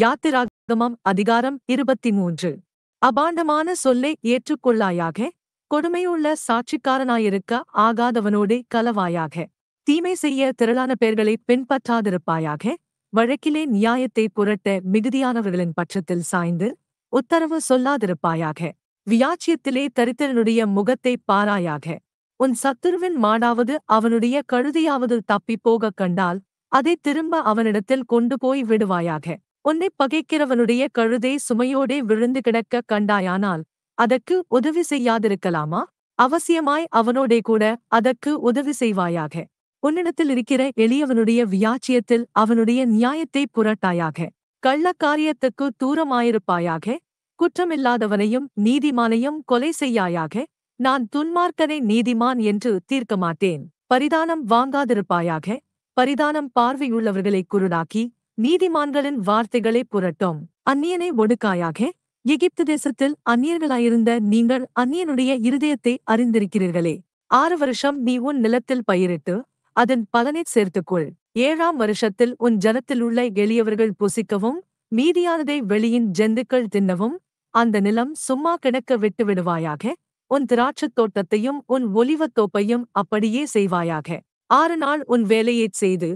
யாத்திராகமம் அதிகாரம் இருபத்தி மூன்று அபாண்டமான சொல்லை ஏற்றுக்கொள்ளாயாக கொடுமையுள்ள சாட்சிக்காரனாயிருக்க ஆகாதவனோடு கலவாயாக தீமை செய்ய திரளான பெயர்களை பின்பற்றாதிருப்பாயாக வழக்கிலே நியாயத்தை புரட்ட மிகுதியானவர்களின் பட்சத்தில் சாய்ந்து உத்தரவு சொல்லாதிருப்பாயாக வியாச்சியத்திலே தரித்திரனுடைய முகத்தை பாராயாக உன் சத்துருவின் மாடாவது அவனுடைய கழுதியாவது தப்பிப் போகக் கண்டால் அதை திரும்ப அவனிடத்தில் கொண்டு போய் விடுவாயாக உன்னை பகைக்கிறவனுடைய கழுதை சுமையோடே விழுந்து கிடக்க கண்டாயானால் அதற்கு உதவி செய்யாதிருக்கலாமா அவசியமாய் அவனோடே கூட அதற்கு உதவி செய்வாயாக உன்னிடத்தில் இருக்கிற எளியவனுடைய வியாச்சியத்தில் அவனுடைய நியாயத்தை புரட்டாயாக கள்ள காரியத்துக்கு தூரமாயிருப்பாயாக குற்றமில்லாதவனையும் நீதிமானையும் கொலை செய்யாயாக நான் துன்மார்க்கனை நீதிமான் என்று தீர்க்க மாட்டேன் பரிதானம் வாங்காதிருப்பாயாக பரிதானம் பார்வையுள்ளவர்களை குருடாக்கி நீதிமான்களின் வார்த்தைகளை புரட்டும் அந்நியனை ஒடுக்காயாக எகிப்து தேசத்தில் அந்நியர்களாயிருந்த நீங்கள் அந்நியனுடைய இருதயத்தை அறிந்திருக்கிறீர்களே ஆறு வருஷம் நீ உன் நிலத்தில் பயிரிட்டு அதன் பலனை சேர்த்துக்கொள் ஏழாம் வருஷத்தில் உன் ஜனத்தில் உள்ள எளியவர்கள் புசிக்கவும் மீதியானதை வெளியின் ஜந்துக்கள் தின்னவும் அந்த நிலம் சும்மா கிடக்க விட்டு விடுவாயாக உன் திராட்சத் தோட்டத்தையும் உன் ஒலிவத்தோப்பையும் தோப்பையும் அப்படியே செய்வாயாக ஆறு நாள் உன் வேலையைச் செய்து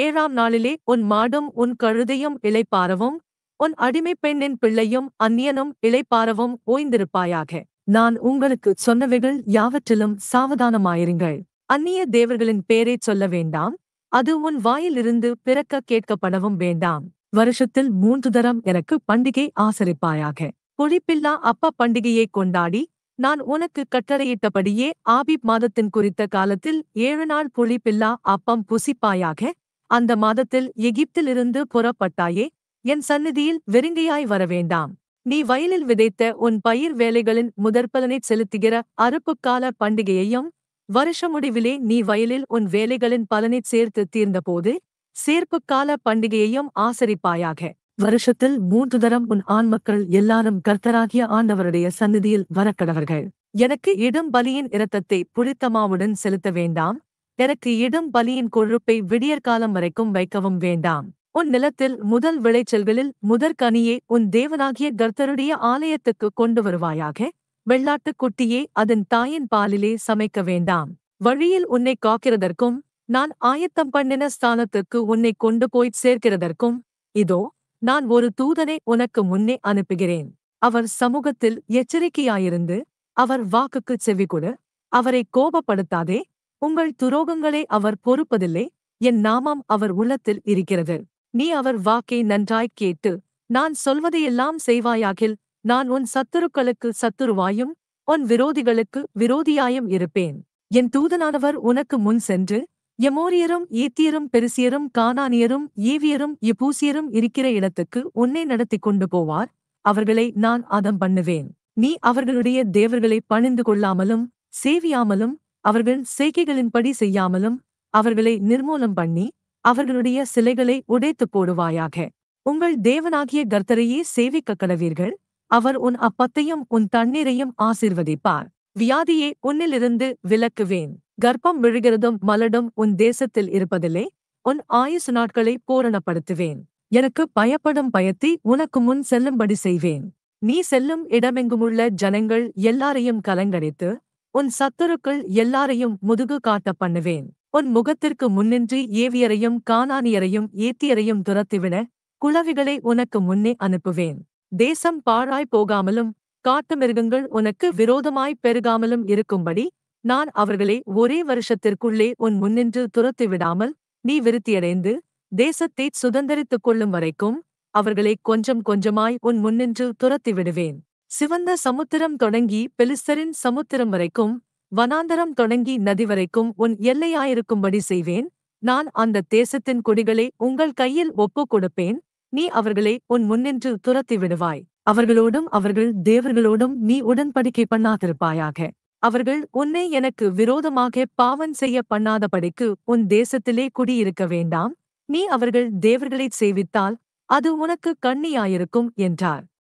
ஏழாம் நாளிலே உன் மாடும் உன் கழுதையும் இளைப்பாரவும் உன் அடிமை பெண்ணின் பிள்ளையும் அந்நியனும் இளைப்பாரவும் ஓய்ந்திருப்பாயாக நான் உங்களுக்கு சொன்னவைகள் யாவற்றிலும் சாவதானமாயிருங்கள் அந்நிய தேவர்களின் பேரை சொல்ல வேண்டாம் அது உன் வாயிலிருந்து பிறக்க கேட்கப்படவும் வேண்டாம் வருஷத்தில் மூன்று தரம் எனக்கு பண்டிகை ஆசரிப்பாயாக பொழிப்பில்லா அப்ப பண்டிகையை கொண்டாடி நான் உனக்கு கட்டளையிட்டபடியே ஆபிப் மாதத்தின் குறித்த காலத்தில் ஏழு நாள் புளிப்பில்லா அப்பம் புசிப்பாயாக அந்த மாதத்தில் எகிப்திலிருந்து புறப்பட்டாயே என் சந்நிதியில் வெறுங்கையாய் வரவேண்டாம் நீ வயலில் விதைத்த உன் பயிர் வேலைகளின் முதற்பலனை செலுத்துகிற அறுப்புக்கால பண்டிகையையும் வருஷ முடிவிலே நீ வயலில் உன் வேலைகளின் பலனை சேர்த்து தீர்ந்தபோது சேர்ப்புக்கால பண்டிகையையும் ஆசரிப்பாயாக வருஷத்தில் மூன்று தரம் உன் ஆண் மக்கள் எல்லாரும் கர்த்தராகிய ஆண்டவருடைய சந்நிதியில் வரக்கடவர்கள் எனக்கு இடம் பலியின் இரத்தத்தை புளித்தமாவுடன் செலுத்த வேண்டாம் எனக்கு இடும் பலியின் கொழுப்பை விடியற்காலம் வரைக்கும் வைக்கவும் வேண்டாம் உன் நிலத்தில் முதல் விளைச்சல்களில் முதற்கனியே உன் தேவனாகிய கர்த்தருடைய ஆலயத்துக்கு கொண்டு வருவாயாக வெள்ளாட்டுக் குட்டியே அதன் தாயின் பாலிலே சமைக்க வேண்டாம் வழியில் உன்னை காக்கிறதற்கும் நான் ஆயத்தம் பண்ணின ஸ்தானத்துக்கு உன்னை கொண்டு போய் சேர்க்கிறதற்கும் இதோ நான் ஒரு தூதனை உனக்கு முன்னே அனுப்புகிறேன் அவர் சமூகத்தில் எச்சரிக்கையாயிருந்து அவர் வாக்குக்குச் செவிகொடு அவரை கோபப்படுத்தாதே உங்கள் துரோகங்களை அவர் பொறுப்பதில்லை என் நாமம் அவர் உள்ளத்தில் இருக்கிறது நீ அவர் வாக்கை நன்றாய்க் கேட்டு நான் சொல்வதையெல்லாம் செய்வாயாகில் நான் உன் சத்துருக்களுக்கு சத்துருவாயும் உன் விரோதிகளுக்கு விரோதியாயும் இருப்பேன் என் தூதனானவர் உனக்கு முன் சென்று எமோரியரும் ஈத்தியரும் பெருசியரும் கானானியரும் ஈவியரும் இப்பூசியரும் இருக்கிற இடத்துக்கு உன்னை நடத்தி கொண்டு போவார் அவர்களை நான் அதம் பண்ணுவேன் நீ அவர்களுடைய தேவர்களை பணிந்து கொள்ளாமலும் சேவியாமலும் அவர்கள் செய்கைகளின்படி செய்யாமலும் அவர்களை நிர்மூலம் பண்ணி அவர்களுடைய சிலைகளை உடைத்துப் போடுவாயாக உங்கள் தேவனாகிய கர்த்தரையே சேவிக்க கடவீர்கள் அவர் உன் அப்பத்தையும் உன் தண்ணீரையும் ஆசிர்வதிப்பார் வியாதியை உன்னிலிருந்து விலக்குவேன் கர்ப்பம் விழுகிறதும் மலடும் உன் தேசத்தில் இருப்பதிலே உன் ஆயுசு நாட்களை பூரணப்படுத்துவேன் எனக்கு பயப்படும் பயத்தை உனக்கு முன் செல்லும்படி செய்வேன் நீ செல்லும் இடமெங்குமுள்ள ஜனங்கள் எல்லாரையும் கலங்கடித்து உன் சத்துருக்கள் எல்லாரையும் முதுகு காட்ட பண்ணுவேன் உன் முகத்திற்கு முன்னின்றி ஏவியரையும் காணானியரையும் ஏத்தியரையும் துரத்திவிட குளவிகளை உனக்கு முன்னே அனுப்புவேன் தேசம் பாழாய் போகாமலும் காட்டு மிருகங்கள் உனக்கு விரோதமாய் பெருகாமலும் இருக்கும்படி நான் அவர்களை ஒரே வருஷத்திற்குள்ளே உன் முன்னின்று துரத்தி விடாமல் நீ விருத்தியடைந்து தேசத்தை சுதந்திரித்துக் கொள்ளும் வரைக்கும் அவர்களை கொஞ்சம் கொஞ்சமாய் உன் முன்னின்று துரத்தி விடுவேன் சிவந்த சமுத்திரம் தொடங்கி பெலிஸ்தரின் சமுத்திரம் வரைக்கும் வனாந்தரம் தொடங்கி நதி வரைக்கும் உன் எல்லையாயிருக்கும்படி செய்வேன் நான் அந்த தேசத்தின் கொடிகளை உங்கள் கையில் ஒப்புக் கொடுப்பேன் நீ அவர்களை உன் முன்னின்று துரத்தி விடுவாய் அவர்களோடும் அவர்கள் தேவர்களோடும் நீ உடன்படிக்கை பண்ணாதிருப்பாயாக அவர்கள் உன்னை எனக்கு விரோதமாக பாவன் செய்ய பண்ணாதபடிக்கு உன் தேசத்திலே குடியிருக்க வேண்டாம் நீ அவர்கள் தேவர்களைச் சேவித்தால் அது உனக்கு கண்ணியாயிருக்கும் என்றார்